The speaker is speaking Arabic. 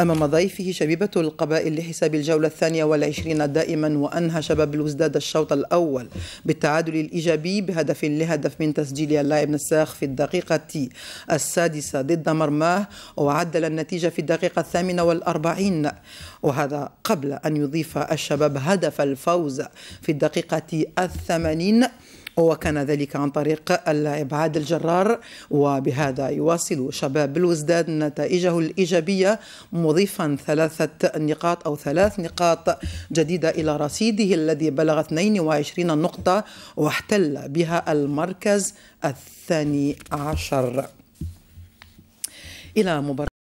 أمام ضيفه شبيبة القبائل لحساب الجولة الثانية والعشرين دائما وأنهى شباب الوزداد الشوط الأول بالتعادل الإيجابي بهدف لهدف من تسجيل اللاعب نساخ في الدقيقة السادسة ضد مرماه وعدل النتيجة في الدقيقة الثامنة والأربعين وهذا قبل أن يضيف الشباب هدف الفوز في الدقيقة الثمانين وكان ذلك عن طريق الإبعاد الجرار وبهذا يواصل شباب الوزداد نتائجه الإيجابية مضيفا ثلاثة نقاط أو ثلاث نقاط جديدة إلى رصيده الذي بلغ 22 نقطة واحتل بها المركز الثاني عشر إلى مباراة